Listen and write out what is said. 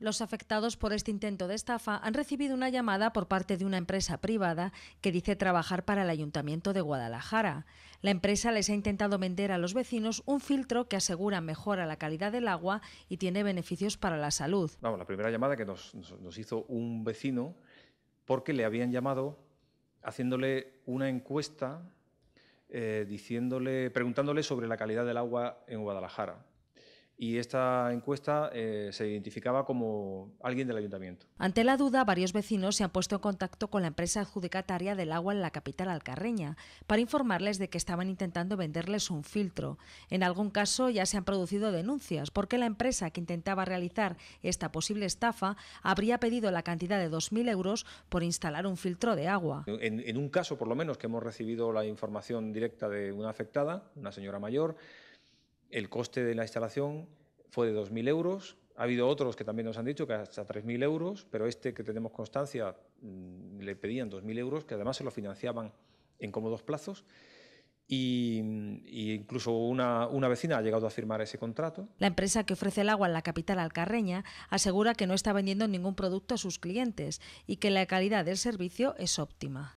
Los afectados por este intento de estafa han recibido una llamada por parte de una empresa privada que dice trabajar para el Ayuntamiento de Guadalajara. La empresa les ha intentado vender a los vecinos un filtro que asegura mejora la calidad del agua y tiene beneficios para la salud. Vamos, la primera llamada que nos, hizo un vecino porque le habían llamado haciéndole una encuesta, eh, diciéndole, preguntándole sobre la calidad del agua en Guadalajara y esta encuesta eh, se identificaba como alguien del ayuntamiento. Ante la duda, varios vecinos se han puesto en contacto con la empresa adjudicataria del agua en la capital alcarreña para informarles de que estaban intentando venderles un filtro. En algún caso ya se han producido denuncias porque la empresa que intentaba realizar esta posible estafa habría pedido la cantidad de 2.000 euros por instalar un filtro de agua. en un caso, por lo menos, que hemos recibido la información directa de una afectada, una señora mayor, el coste de la instalación fue de 2.000 euros. Ha habido otros que también nos han dicho que hasta 3.000 euros, pero este que tenemos constancia mm, le pedían 2.000 euros, que además se lo financiaban en cómodos plazos. Y, mm, incluso una, vecina ha llegado a firmar ese contrato. La empresa que ofrece el agua en la capital alcarreña asegura que no está vendiendo ningún producto a sus clientes y que la calidad del servicio es óptima.